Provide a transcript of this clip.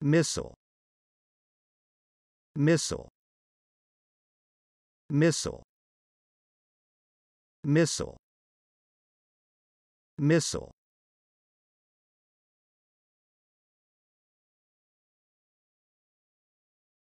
missile missile missile missile missile